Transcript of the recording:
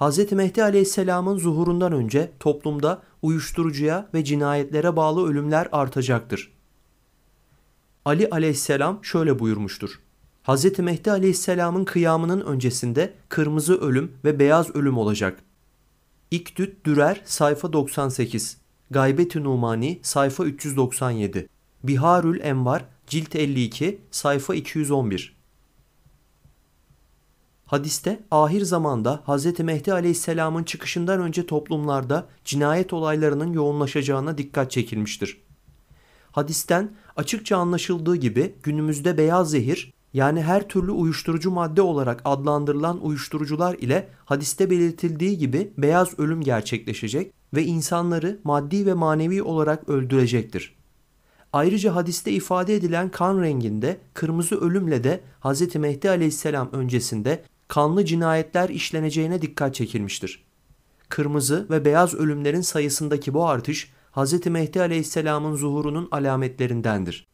Hz. Mehdi Aleyhisselam'ın zuhurundan önce toplumda uyuşturucuya ve cinayetlere bağlı ölümler artacaktır. Ali Aleyhisselam şöyle buyurmuştur. Hz. Mehdi Aleyhisselam'ın kıyamının öncesinde kırmızı ölüm ve beyaz ölüm olacak. İktüt Dürer sayfa 98 Gaybeti Numani sayfa 397 Biharül Envar cilt 52 sayfa 211 Hadiste ahir zamanda Hz. Mehdi Aleyhisselam'ın çıkışından önce toplumlarda cinayet olaylarının yoğunlaşacağına dikkat çekilmiştir. Hadisten açıkça anlaşıldığı gibi günümüzde beyaz zehir yani her türlü uyuşturucu madde olarak adlandırılan uyuşturucular ile hadiste belirtildiği gibi beyaz ölüm gerçekleşecek ve insanları maddi ve manevi olarak öldürecektir. Ayrıca hadiste ifade edilen kan renginde kırmızı ölümle de Hz. Mehdi aleyhisselam öncesinde kanlı cinayetler işleneceğine dikkat çekilmiştir. Kırmızı ve beyaz ölümlerin sayısındaki bu artış Hz. Mehdi Aleyhisselam'ın zuhurunun alametlerindendir.